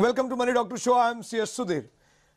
Welcome to Money Doctor Show. I'm C.S. Sudhir.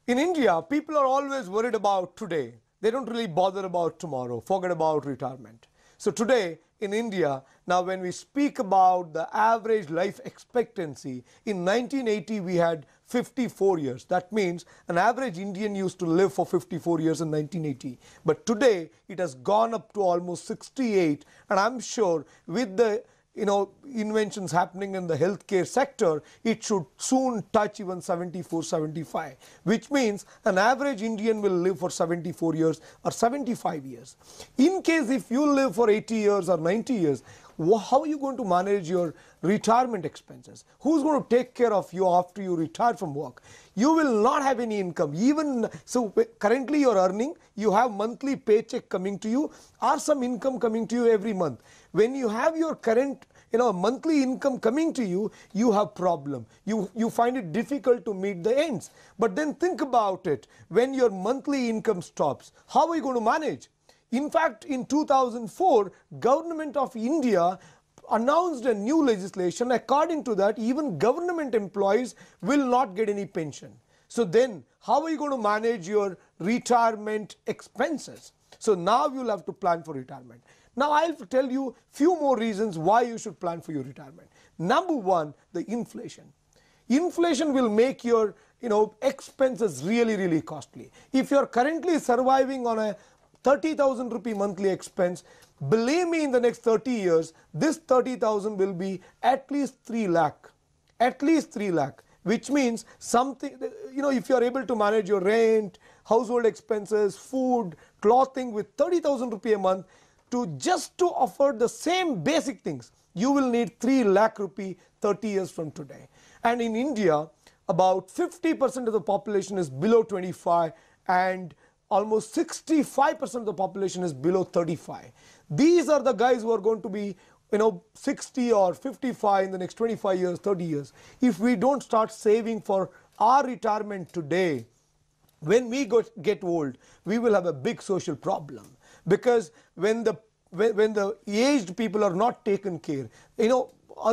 In India, people are always worried about today. They don't really bother about tomorrow, forget about retirement. So today in India, now when we speak about the average life expectancy, in 1980 we had 54 years. That means an average Indian used to live for 54 years in 1980. But today it has gone up to almost 68 and I'm sure with the you know, inventions happening in the healthcare sector, it should soon touch even 74, 75, which means an average Indian will live for 74 years or 75 years. In case if you live for 80 years or 90 years, how are you going to manage your retirement expenses? Who's going to take care of you after you retire from work? You will not have any income. Even so, currently you're earning, you have monthly paycheck coming to you or some income coming to you every month. When you have your current you know monthly income coming to you you have problem you you find it difficult to meet the ends but then think about it when your monthly income stops how are you going to manage in fact, in 2004, government of India announced a new legislation. According to that, even government employees will not get any pension. So then, how are you going to manage your retirement expenses? So now you'll have to plan for retirement. Now I'll tell you few more reasons why you should plan for your retirement. Number one, the inflation. Inflation will make your you know expenses really really costly. If you're currently surviving on a 30,000 rupee monthly expense, believe me in the next 30 years, this 30,000 will be at least 3 lakh, at least 3 lakh, which means something, you know, if you are able to manage your rent, household expenses, food, clothing with 30,000 rupee a month to just to afford the same basic things, you will need 3 lakh rupee 30 years from today. And in India, about 50% of the population is below 25 and almost 65% of the population is below 35. These are the guys who are going to be you know 60 or 55 in the next 25 years 30 years if we don't start saving for our retirement today when we go, get old we will have a big social problem because when the when, when the aged people are not taken care you know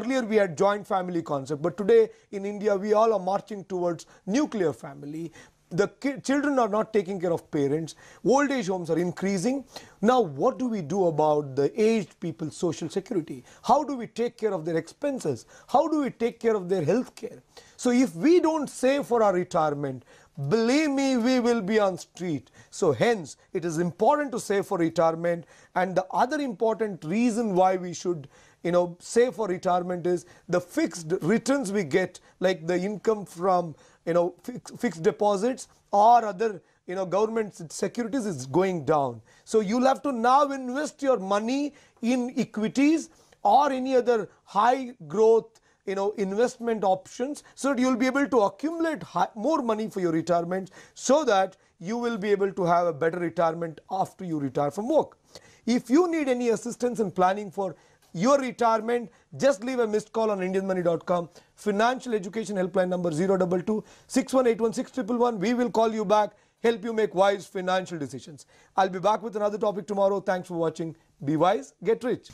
earlier we had joint family concept but today in india we all are marching towards nuclear family the children are not taking care of parents. Old age homes are increasing. Now, what do we do about the aged people's social security? How do we take care of their expenses? How do we take care of their health care? So, if we don't save for our retirement, believe me, we will be on street. So, hence, it is important to save for retirement. And the other important reason why we should you know, save for retirement is the fixed returns we get, like the income from, you know, fix, fixed deposits or other, you know, government securities is going down. So you'll have to now invest your money in equities or any other high growth, you know, investment options so that you'll be able to accumulate high, more money for your retirement so that you will be able to have a better retirement after you retire from work. If you need any assistance in planning for your retirement, just leave a missed call on indianmoney.com. Financial education helpline number 022 6181611. We will call you back, help you make wise financial decisions. I'll be back with another topic tomorrow. Thanks for watching. Be wise, get rich.